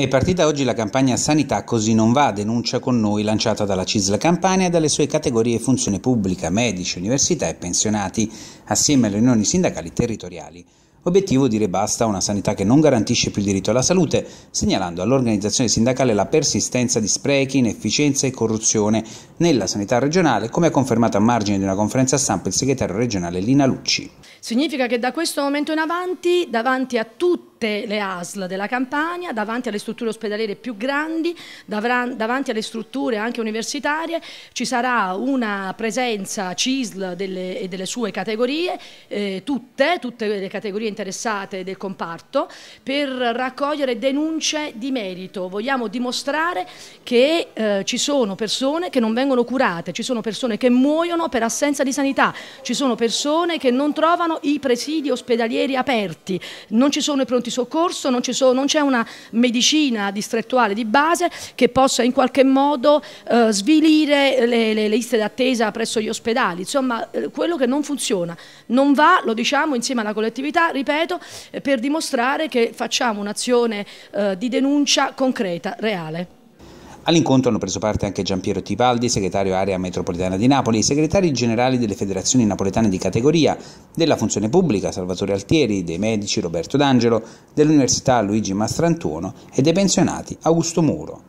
È partita oggi la campagna Sanità così non va, denuncia con noi lanciata dalla CISL Campania e dalle sue categorie funzione pubblica, medici, università e pensionati, assieme alle unioni sindacali territoriali. Obiettivo dire basta a una sanità che non garantisce più il diritto alla salute, segnalando all'organizzazione sindacale la persistenza di sprechi, inefficienza e corruzione nella sanità regionale, come ha confermato a margine di una conferenza stampa il segretario regionale Lina Lucci. Significa che da questo momento in avanti, davanti a tutte le ASL della Campania, davanti alle strutture ospedaliere più grandi, davanti alle strutture anche universitarie, ci sarà una presenza CISL delle, e delle sue categorie, eh, tutte, tutte le categorie interessate del comparto per raccogliere denunce di merito. Vogliamo dimostrare che eh, ci sono persone che non vengono curate, ci sono persone che muoiono per assenza di sanità, ci sono persone che non trovano i presidi ospedalieri aperti, non ci sono i pronti soccorso, non c'è una medicina distrettuale di base che possa in qualche modo eh, svilire le, le, le liste d'attesa presso gli ospedali. Insomma, eh, quello che non funziona non va, lo diciamo insieme alla collettività, ripeto, eh, per dimostrare che facciamo un'azione eh, di denuncia concreta, reale. All'incontro hanno preso parte anche Giampiero Tibaldi, segretario area metropolitana di Napoli, i segretari generali delle federazioni napoletane di categoria, della funzione pubblica Salvatore Altieri, dei medici Roberto D'Angelo, dell'Università Luigi Mastrantuono e dei pensionati Augusto Muro.